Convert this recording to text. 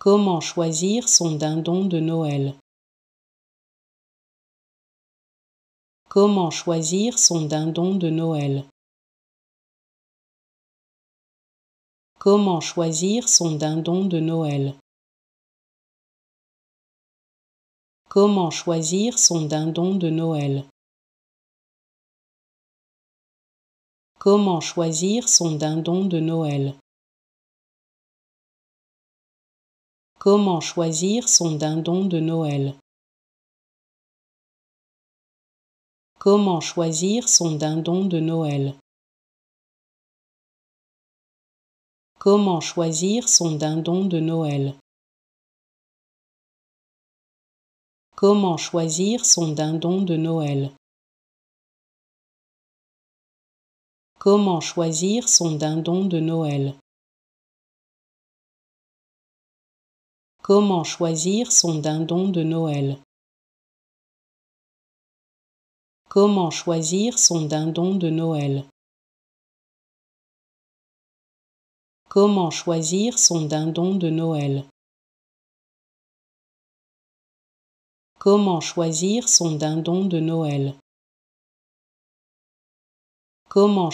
Comment choisir son dindon de Noël Comment choisir son dindon de Noël Comment choisir son dindon de Noël Comment choisir son dindon de Noël Comment choisir son dindon de Noël Comment choisir son dindon de Noël Comment choisir son dindon de Noël Comment choisir son dindon de Noël Comment choisir son dindon de Noël Comment choisir son dindon de Noël Comment choisir son dindon de Noël Comment choisir son dindon de Noël Comment choisir son dindon de Noël Comment choisir son dindon de Noël Comment